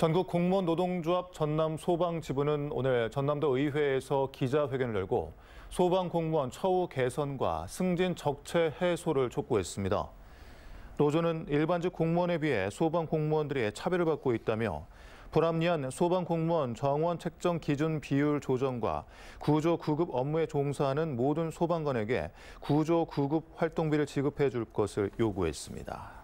전국 공무원 노동조합 전남 소방 지부는 오늘 전남도 의회에서 기자회견을 열고 소방 공무원 처우 개선과 승진 적체 해소를 촉구했습니다. 노조는 일반직 공무원에 비해 소방 공무원들이 차별을 받고 있다며 불합리한 소방 공무원 정원 책정 기준 비율 조정과 구조 구급 업무에 종사하는 모든 소방관에게 구조 구급 활동비를 지급해 줄 것을 요구했습니다.